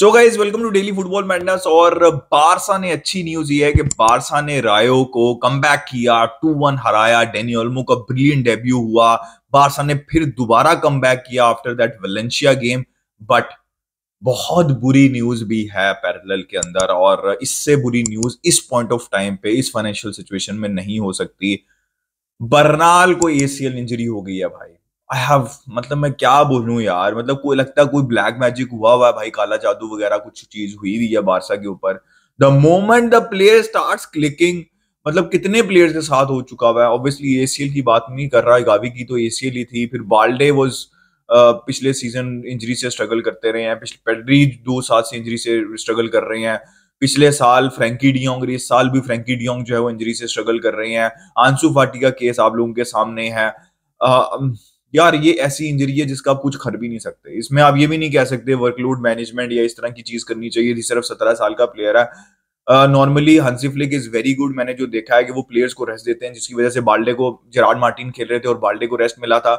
So guys welcome to daily football madness और Barca ने अच्छी न्यूज ये है कि बारसा ने रायो को कम किया टू वन हराया डेनी ओल्मो का ब्रिलियंट डेब्यू हुआ बारसा ने फिर दोबारा कम किया after that Valencia game but बहुत बुरी न्यूज भी है पैरेलल के अंदर और इससे बुरी न्यूज इस पॉइंट ऑफ टाइम पे इस फाइनेंशियल सिचुएशन में नहीं हो सकती बरनाल को एसीएल इंजरी हो गई है भाई आई हैव मतलब मैं क्या बोलूं यार मतलब कोई लगता है कोई ब्लैक मैजिक हुआ हुआ है भाई काला जादू वगैरह कुछ चीज हुई हुई है बारसा के ऊपर the moment the player start clicking मतलब कितने प्लेयर्स के साथ हो चुका हुआ है ऑब्वियसली एसीएल की बात नहीं कर रहा गावी की तो एसीएल ही थी फिर बाल्डे वॉज पिछले सीजन इंजरी से स्ट्रगल करते रहे हैं पिछले पेडरी दो साल से इंजरी से स्ट्रगल कर रहे हैं पिछले साल फ्रेंकी डियोंग इस साल भी फ्रेंकी डियोंग जो है वो इंजरी से स्ट्रगल कर रहे हैं आंसू फाटी का केस आप लोगों के सामने है uh, यार ये ऐसी इंजरी है जिसका आप कुछ कर भी नहीं सकते इसमें आप ये भी नहीं कह सकते वर्कलोड मैनेजमेंट या इस तरह की चीज करनी चाहिए सिर्फ सत्रह साल का प्लेयर है नॉर्मली हंसी फ्लिक इज वेरी गुड मैंने जो देखा है कि वो प्लेयर्स को रेस्ट देते हैं जिसकी वजह से बाल्डे को जेराड मार्टिन खेल रहे थे और बाल्डे को रेस्ट मिला था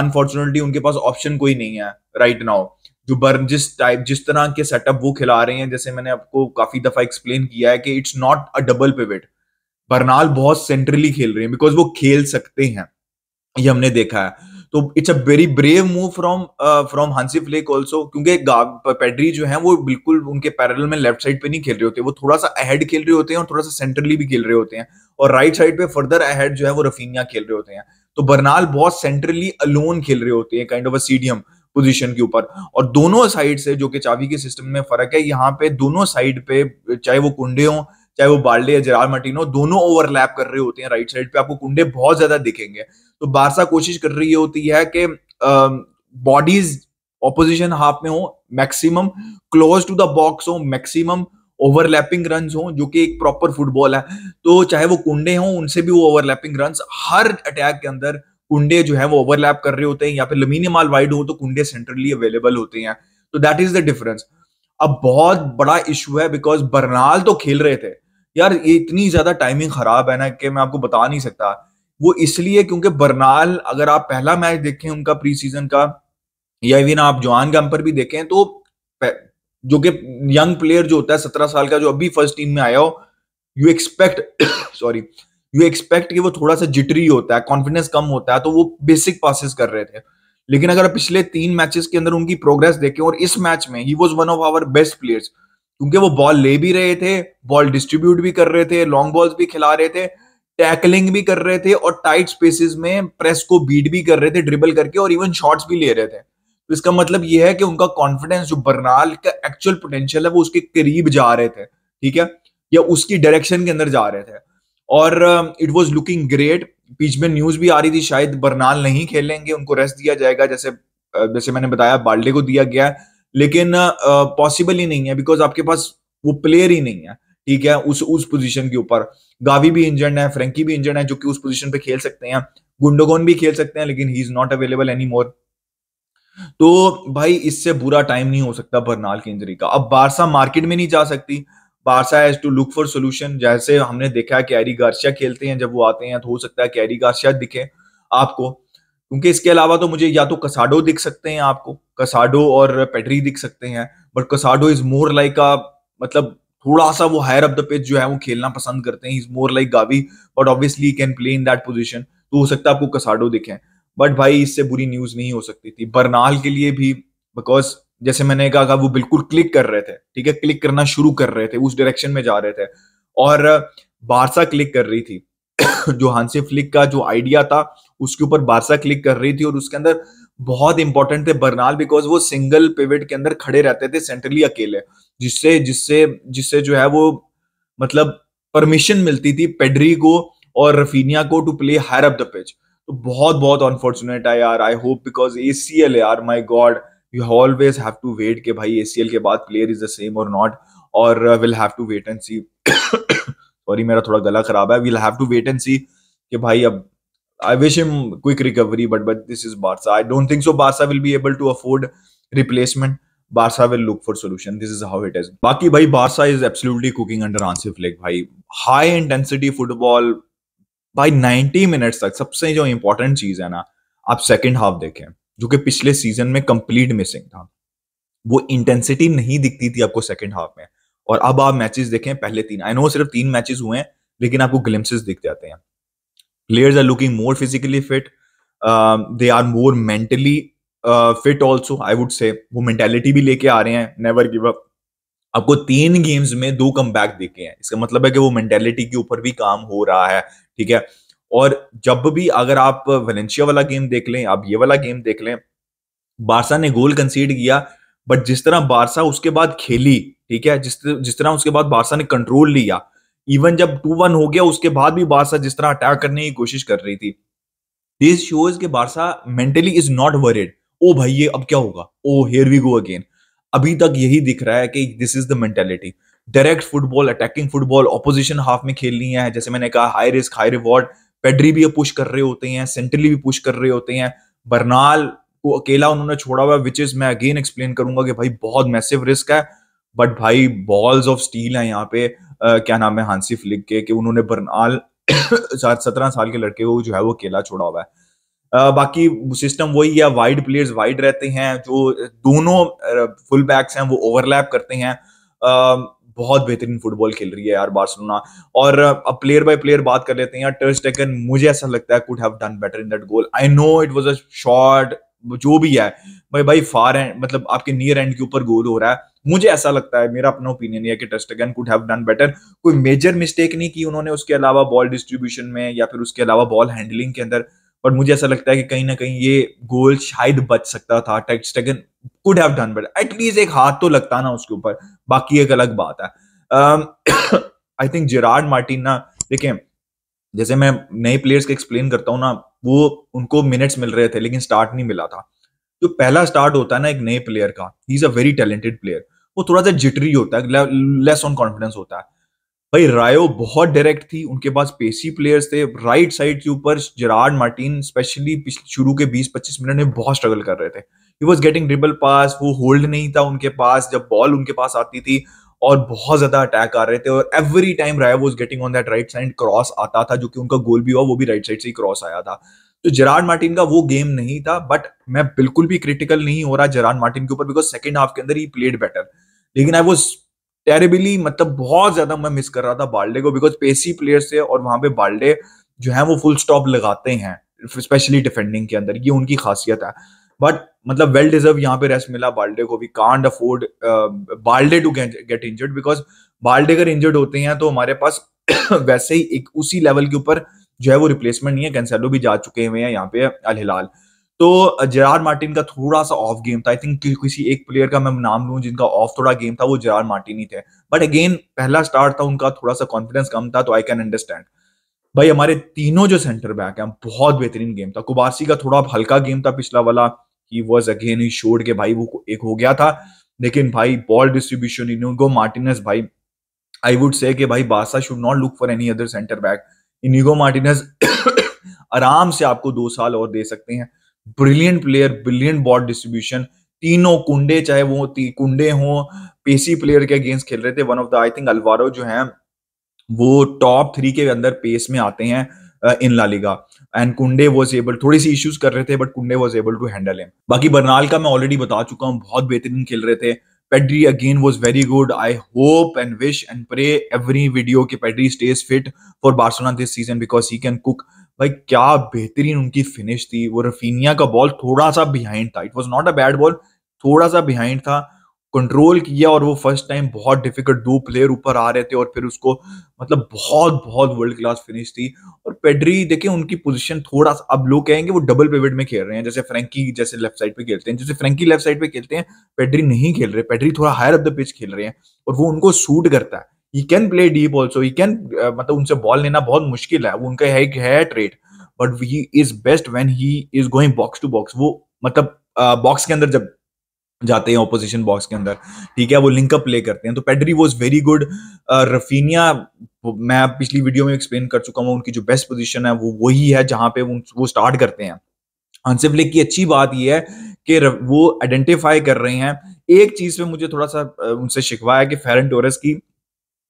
अनफॉर्चुनेटली uh, उनके पास ऑप्शन कोई नहीं है राइट right नाउ जो बर्न जिस टाइप जिस तरह के सेटअप वो खिला रहे हैं जैसे मैंने आपको काफी दफा एक्सप्लेन किया है कि it's not a double pivot Bernal बहुत सेंट्रली खेल रहे हैं बिकॉज वो खेल सकते हैं ये हमने देखा है तो it's a very brave move from from Hansi Flick also क्योंकि पेड्री जो है वो बिल्कुल उनके पैरल में लेफ्ट साइड पे नहीं खेल रहे होते वो थोड़ा सा अहेड खेल रहे होते हैं और थोड़ा सा सेंट्रली भी खेल रहे होते हैं और राइट साइड पे फर्दर अहेड जो है वो रफीनिया खेल रहे होते हैं तो बर्नाल बहुत सेंट्रली अलोन खेल रहे होते हैं काइंड ऑफ अ सीडियम पोजीशन के ऊपर और दोनों साइड से जो कि चाबी के सिस्टम में फर्क है यहाँ पे दोनों साइड पे चाहे वो कुंडे हो चाहे वो बाल्डे या जरार मटीनो दोनों ओवरलैप कर रहे होते हैं राइट साइड पे आपको कुंडे बहुत ज्यादा दिखेंगे तो बारसा कोशिश कर रही होती है कि बॉडीज ऑपोजिशन हाफ में हो maximum close to the box हो मैक्सिमम ओवरलैपिंग रन हो जो कि एक प्रॉपर फुटबॉल है तो चाहे वो कुंडे हों उनसे भी वो ओवरलैपिंग रन हर अटैक के अंदर कुंडे जो है वो ओवरलैप कर रहे होते हैं या फिर लमीनी माल वाइड हो तो कुंडे सेंट्रली अवेलेबल होते हैं तो दैट इज द डिफरेंस अब बहुत बड़ा इशू है बिकॉज बर्नाल तो खेल रहे थे यार ये इतनी ज्यादा टाइमिंग खराब है ना कि मैं आपको बता नहीं सकता वो इसलिए क्योंकि बर्नाल अगर आप पहला मैच देखें उनका प्री सीजन का या इवन आप जोहान गैम्पर भी देखें तो जो कि यंग प्लेयर जो होता है सत्रह साल का जो अभी फर्स्ट टीम में आया हो you expect sorry you expect कि वो थोड़ा सा जिटरी होता है कॉन्फिडेंस कम होता है तो वो बेसिक पासिस कर रहे थे लेकिन अगर आप पिछले तीन मैचेस के अंदर उनकी प्रोग्रेस देखें और इस मैच में he was one of our best players क्योंकि वो बॉल ले भी रहे थे बॉल डिस्ट्रीब्यूट भी कर रहे थे लॉन्ग बॉल्स भी खिला रहे थे टैकलिंग भी कर रहे थे और टाइट स्पेसेस में प्रेस को बीट भी कर रहे थे ड्रिबल करके और इवन शॉट्स भी ले रहे थे तो इसका मतलब यह है कि उनका कॉन्फिडेंस जो बर्नाल का एक्चुअल पोटेंशियल है वो उसके करीब जा रहे थे ठीक है या उसकी डायरेक्शन के अंदर जा रहे थे और इट वॉज लुकिंग ग्रेट बीच में न्यूज भी आ रही थी शायद बर्नाल नहीं खेलेंगे उनको रेस्ट दिया जाएगा जैसे uh, जैसे मैंने बताया बाल्डे को दिया गया लेकिन पॉसिबल uh, ही नहीं है बिकॉज आपके पास वो प्लेयर ही नहीं है ठीक है उस उस पोजीशन के ऊपर गावी भी इंजर्ड है फ्रेंकी भी इंजर्ड है जो कि उस पोजीशन पे खेल सकते हैं गुंडोगोन भी खेल सकते हैं लेकिन he is not available any more तो भाई इससे बुरा टाइम नहीं हो सकता बरनाल की इंजरी का अब बारसा मार्केट में नहीं जा सकती Barca has to look for solution जैसे हमने देखा कैरी गार्सिया खेलते हैं जब वो आते हैं तो हो सकता है कैरी गार्सिया दिखे आपको क्योंकि इसके अलावा तो मुझे या तो कसाडो दिख सकते हैं आपको कसाडो और पेटरी दिख सकते हैं but Casado is more like a मतलब थोड़ा सा वो हायर अप द पिच जो है वो खेलना पसंद करते हैं is more like Gavi but obviously can play in that position तो हो सकता है आपको कसाडो दिखे बट भाई इससे बुरी न्यूज नहीं हो सकती थी बरनाल के लिए भी बिकॉज जैसे मैंने कहा वो बिल्कुल क्लिक कर रहे थे ठीक है क्लिक करना शुरू कर रहे थे उस डायरेक्शन में जा रहे थे और बारसा क्लिक कर रही थी जो हांसी फ्लिक का जो आइडिया था उसके ऊपर बारसा क्लिक कर रही थी और उसके अंदर बहुत इंपॉर्टेंट थे बर्नाल बिकॉज वो सिंगल पिविट के अंदर खड़े रहते थे सेंट्रली अकेले जिससे जिससे जिससे जो है वो मतलब परमिशन मिलती थी पेडरी को और रफीनिया को to play higher up the pitch तो बहुत बहुत अनफॉर्चुनेट है यार I hope because A C L यार my God you always have to wait के भाई ए सी एल के बाद प्लेयर इज द सेम और नॉट और will have to wait and see sorry मेरा थोड़ा गला खराब है will have to wait and see कि भाई अब I wish him quick recovery but but this is Barca I don't think so Barca will be able to afford replacement Barca will look for solution. This is how it is. Baki bhai, Barca is absolutely cooking under Ansif Flick bhai. High intensity football भाई 90 minutes तक सबसे जो important चीज है ना आप second half देखें जो कि पिछले सीजन में कंप्लीट मिसिंग था वो इंटेंसिटी नहीं दिखती थी आपको सेकेंड हाफ में और अब आप मैचेस देखें पहले तीन आई नो सिर्फ तीन मैचेस हुए हैं लेकिन आपको ग्लिम्सिस दिख जाते हैं players are looking more physically fit they are more mentally fit also I would say वो मेंटेलिटी भी लेके आ रहे हैं नेवर गिव अप आपको तीन गेम्स में दो कम बैक देखे हैं इसका मतलब है कि वो मेंटेलिटी के ऊपर भी काम हो रहा है ठीक है और जब भी अगर आप वेलेंशिया वाला गेम देख लें आप ये वाला गेम देख लें बारसा ने गोल कंसीड किया बट जिस तरह बारसा उसके बाद खेली ठीक है जिस जिस तरह उसके बाद बारसा ने कंट्रोल लिया इवन जब टू वन हो गया उसके बाद भी बारसा जिस तरह अटैक करने की कोशिश कर रही थी दिस शोज के Barca mentally is not worried ओ भाई ये अब क्या होगा oh here we go again अभी तक यही दिख रहा है कि this is the mentality direct football attacking football opposition half में खेलनी है जैसे मैंने कहा high risk high reward Pedri भी पुश कर रहे होते हैं सेंट्रली भी पुश कर रहे होते हैं बरनाल को अकेला उन्होंने छोड़ा हुआ विच इज मैं अगेन एक्सप्लेन करूंगा कि भाई बहुत मैसिव रिस्क है बट भाई बॉल्स ऑफ स्टील है यहाँ पे आ, क्या नाम है हांसी फ्लिक के कि उन्होंने बरनाल सत्रह साल के लड़के को जो है वो अकेला छोड़ा हुआ है बाकी सिस्टम वही है वाइड प्लेयर्स वाइड रहते हैं जो दोनों फुल बैक्स हैं वो ओवरलैप करते हैं बहुत बेहतरीन फुटबॉल खेल रही है यार बार्सिलोना और अब प्लेयर बाय प्लेयर बात कर लेते हैं यार टर्स टेकन मुझे ऐसा लगता है could have done better in that goal I know it was a shot जो भी है भाई भाई फार एंड मतलब आपके नियर एंड के ऊपर गोल हो रहा है मुझे ऐसा लगता है मेरा अपना ओपिनियन है कि again could have done better कोई मेजर मिस्टेक नहीं की उन्होंने उसके अलावा बॉल डिस्ट्रीब्यूशन में या फिर उसके अलावा बॉल हैंडलिंग के अंदर बट मुझे ऐसा लगता है कि कहीं ना कहीं ये गोल शायद बच सकता था ter Stegen could have done but at least एक हाथ तो लगता ना उसके ऊपर बाकी एक अलग बात है आई थिंक जेरार्ड मार्टिन ना देखें जैसे मैं नए प्लेयर्स को एक्सप्लेन करता हूँ ना वो उनको मिनट्स मिल रहे थे लेकिन स्टार्ट नहीं मिला था जो पहला स्टार्ट होता है ना एक नए प्लेयर का he is a very talented player वो थोड़ा सा जिटरी होता है लेस ऑन कॉन्फिडेंस होता है भाई रायो बहुत डायरेक्ट थी उनके पास पेसी प्लेयर्स थे राइट साइड के ऊपर जेरार्ड मार्टिन स्पेशली शुरू के 20-25 मिनट में बहुत स्ट्रगल कर रहे थे he was getting dribble past वो होल्ड नहीं था उनके पास जब बॉल उनके पास आती थी और बहुत ज्यादा अटैक आ रहे थे और every time Rayo was getting on that right side cross आता था जो कि उनका गोल भी हुआ वो भी राइट साइड से ही क्रॉस आया था तो जराड मार्टिन का वो गेम नहीं था बट मैं बिल्कुल भी क्रिटिकल नहीं हो रहा जराड मार्टिन के ऊपर बिकॉज सेकेंड हाफ के अंदर ही प्लेड बेटर लेकिन आई वॉज टेरेबिली मतलब बहुत ज्यादा मैं मिस कर रहा था बाल्डे को बिकॉज पेसी प्लेयर्स थे और वहां पे बाल्डे जो है वो फुल स्टॉप लगाते हैं स्पेशली डिफेंडिंग के अंदर ये उनकी खासियत है बट मतलब वेल डिजर्व यहाँ पे रेस्ट मिला बाल्डे को भी can't afford Balde to get injured because Balde अगर इंजर्ड होते हैं तो हमारे पास वैसे ही एक उसी लेवल के ऊपर जो है वो रिप्लेसमेंट नहीं है कैंसेलो भी जा चुके हुए हैं यहाँ पे अल हिलाल तो जेरार मार्टिन का थोड़ा सा ऑफ गेम था आई थिंक किसी एक प्लेयर का मैं नाम लू जिनका ऑफ थोड़ा गेम था वो जेरार मार्टिन ही थे बट अगेन पहला स्टार्ट था उनका थोड़ा सा कॉन्फिडेंस कम था तो आई कैन अंडरस्टैंड भाई हमारे तीनों जो सेंटर बैक हैं बहुत बेहतरीन गेम था कुबारसी का थोड़ा हल्का गेम था पिछला वाला he was again he showed के भाई वो एक हो गया था लेकिन भाई बॉल डिस्ट्रीब्यूशन इनिगो मार्टिनस भाई आई वुड से कि भाई बादशाह should not look for any other centre back Inigo Martinez आराम से आपको दो साल और दे सकते हैं brilliant player brilliant ball distribution तीनों कुंडे चाहे वो कुंडे हो पेसी प्लेयर के अगेंस्ट खेल रहे थे one of the I think Alvaro जो है वो टॉप थ्री के अंदर पेस में आते हैं in LaLiga and Kounde was able थोड़ी सी इश्यूज कर रहे थे but Kounde was able to handle him बाकी बर्नाल का मैं ऑलरेडी बता चुका हूँ बहुत बेहतरीन खेल रहे थे Pedri again was very good I hope and wish and pray every video के Pedri stays fit for Barcelona this season because he can cook भाई क्या बेहतरीन उनकी फिनिश थी वो रफीनिया का बॉल थोड़ा सा बिहाइंड था it was not a bad ball थोड़ा सा बिहाइंड था कंट्रोल किया और वो फर्स्ट टाइम बहुत डिफिकल्ट दो प्लेयर ऊपर आ रहे थे और फिर उसको मतलब बहुत बहुत वर्ल्ड क्लास फिनिश थी और पेड्री देखिए उनकी पोजीशन थोड़ा सा अब लोग कहेंगे वो डबल पेविड में खेल रहे हैं जैसे फ्रेंकी जैसे लेफ्ट साइड पे खेलते हैं जैसे फ्रेंकी लेफ्ट साइड पे खेलते हैं पेड्री नहीं खेल रहे पेड्री थोड़ा हायर अप द पिच खेल रहे हैं और वो उनको सूट करता है he can play deep also he can मतलब उनसे बॉल लेना बहुत मुश्किल है उनका है है trait but he is best when he is going box to box वो मतलब बॉक्स uh, के अंदर जब जाते हैं ऑपोजिशन बॉक्स के अंदर ठीक है वो लिंक अप प्ले करते हैं तो Pedri was very good Raphinha मैं पिछली वीडियो में एक्सप्लेन कर चुका हूँ उनकी जो बेस्ट पोजीशन है वो वही है जहां पे वो, स्टार्ट करते हैं हंसिफ लेक की अच्छी बात ये है कि वो आइडेंटिफाई कर रहे हैं एक चीज पे मुझे थोड़ा सा uh, उनसे शिकवा है कि फेरन टोरस की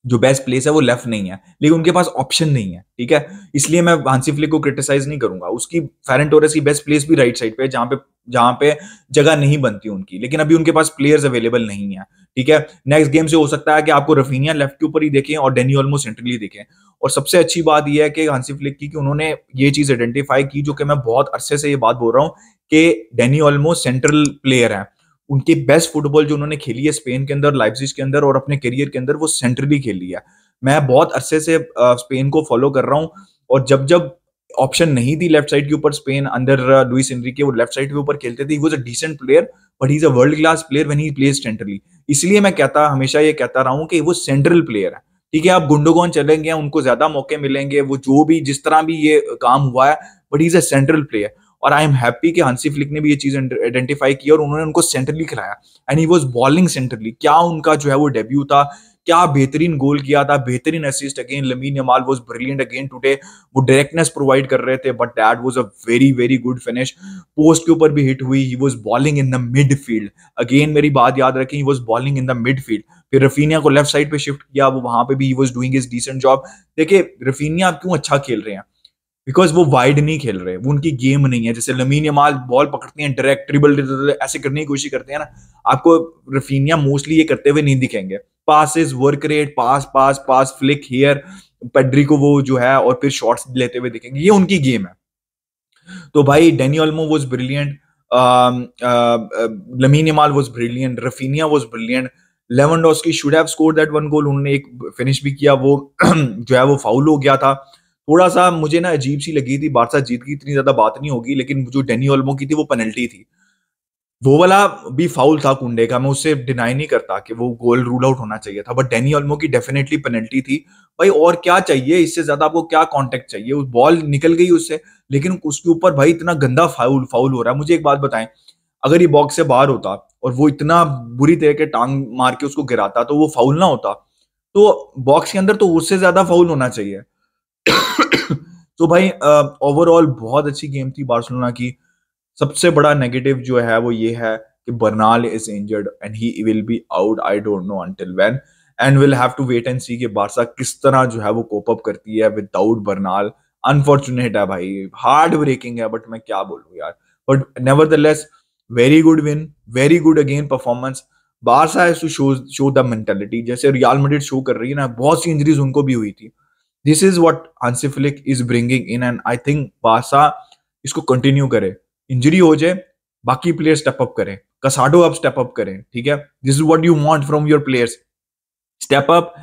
जो बेस्ट प्लेस है वो लेफ्ट नहीं है लेकिन उनके पास ऑप्शन नहीं है ठीक है इसलिए मैं हांसी फ्लिक को क्रिटिसाइज नहीं करूंगा उसकी फेरन टोरेस की बेस्ट प्लेस भी राइट साइड पे जहां पे जहां पे जगह नहीं बनती उनकी लेकिन अभी उनके पास प्लेयर्स अवेलेबल नहीं है ठीक है नेक्स्ट गेम से हो सकता है कि आपको रफीनिया लेफ्ट के ऊपर ही देखें और डेनी ऑलमो सेंट्रली देखें और सबसे अच्छी बात यह है कि हांसी फ्लिक की कि उन्होंने ये चीज आइडेंटिफाई की जो कि मैं बहुत अरसे से ये बात बोल रहा हूँ कि डेनी ऑलमो सेंट्रल प्लेयर है उनके बेस्ट फुटबॉल जो उन्होंने खेली है स्पेन के अंदर लाइब्सिज के अंदर और अपने करियर के अंदर वो सेंट्रली खेली है मैं बहुत अरसे से स्पेन को फॉलो कर रहा हूँ और जब जब ऑप्शन नहीं थी लेफ्ट साइड के ऊपर स्पेन अंदर लुइस एनरी के वो लेफ्ट साइड के ऊपर खेलते थे वो a decent player but is a world class player when he plays centrally इसलिए मैं कहता हमेशा ये कहता रहा हूँ कि वो सेंट्रल प्लेयर है ठीक है आप गुंडोगोन चलेंगे उनको ज्यादा मौके मिलेंगे वो जो भी जिस तरह भी ये काम हुआ है but is a central player और आई एम हैप्पी कि हंसी फ्लिक ने भी ये चीज आइडेंटिफाई की और उन्होंने उनको सेंट्रली खिलाया and he was balling centrally क्या उनका जो है वो डेब्यू था क्या बेहतरीन गोल किया था बेहतरीन assist again Lamine Yamal was brilliant again today वो डायरेक्टनेस प्रोवाइड कर रहे थे but that was a very very good finish post के ऊपर भी हिट हुई he was balling in the midfield again मेरी बात याद रखें he was balling in the midfield फिर रफीनिया को लेफ्ट साइड पे शिफ्ट किया वो वहां पे भी he was doing is decent job देखिए रफीनिया क्यों अच्छा खेल रहे हैं बिकॉज वो वाइड नहीं खेल रहे वो उनकी गेम नहीं है जैसे लमीन यमाल बॉल पकड़ते हैं डायरेक्ट ट्रिबल ऐसे करने की कोशिश करते हैं ना आपको रफीनिया मोस्टली ये करते हुए नहीं दिखेंगे passes work rate pass pass pass flick here Pedri को वो जो है और फिर शॉट्स लेते हुए दिखेंगे ये उनकी गेम है तो भाई Dani Olmo was brilliant Lamine Yamal was brilliant Raphinha was brilliant Lewandowski should have score that one goal उन्होंने एक फिनिश भी किया वो जो है वो फाउल हो गया था थोड़ा सा मुझे ना अजीब सी लगी थी बादशाह जीत की इतनी ज्यादा बात नहीं होगी लेकिन जो डेनी ऑलमो की थी वो पेनल्टी थी वो वाला भी फाउल था कुंडे का मैं उससे डिनाई नहीं करता कि वो गोल रूल आउट होना चाहिए था बट डेनी ऑलमो की डेफिनेटली पेनल्टी थी भाई और क्या चाहिए इससे ज्यादा आपको क्या कांटेक्ट चाहिए उस बॉल निकल गई उससे लेकिन उसके ऊपर भाई इतना गंदा फाउल फाउल हो रहा है मुझे एक बात बताएं अगर ये बॉक्स से बाहर होता और वो इतना बुरी तरह के टांग मार के उसको गिराता तो वो फाउल ना होता तो बॉक्स के अंदर तो उससे ज्यादा फाउल होना चाहिए तो भाई ओवरऑल बहुत अच्छी गेम थी बार्सिलोना की सबसे बड़ा नेगेटिव जो है वो ये है कि Bernal is injured and he will be out I don't know until when and will have to wait and see कि बारसा किस तरह जो है वो कोप अप करती है विदाउट बर्नाल अनफॉर्चुनेट है भाई हार्ड ब्रेकिंग है बट मैं क्या बोलूँ यार but nevertheless very good win very good again performance Barca has to show show the mentality जैसे रियाल मेडिट शो कर रही है ना बहुत सी इंजरीज उनको भी हुई थी this is what Hansi Flick is bringing in and I think बासा इसको कंटिन्यू करे इंजरी हो जाए बाकी प्लेयर्स स्टेप अप करें कसाडो अब स्टेप अप करें ठीक है this is what you want from your players step up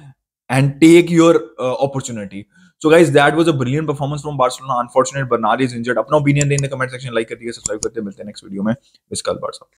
and take your opportunity So guys, that was a brilliant performance from Barcelona. Unfortunate, Bernard is injured. अपना opinion दें in the comment section like कर दीजिए subscribe करते हैं मिलते हैं next video में विस्कल बार साहब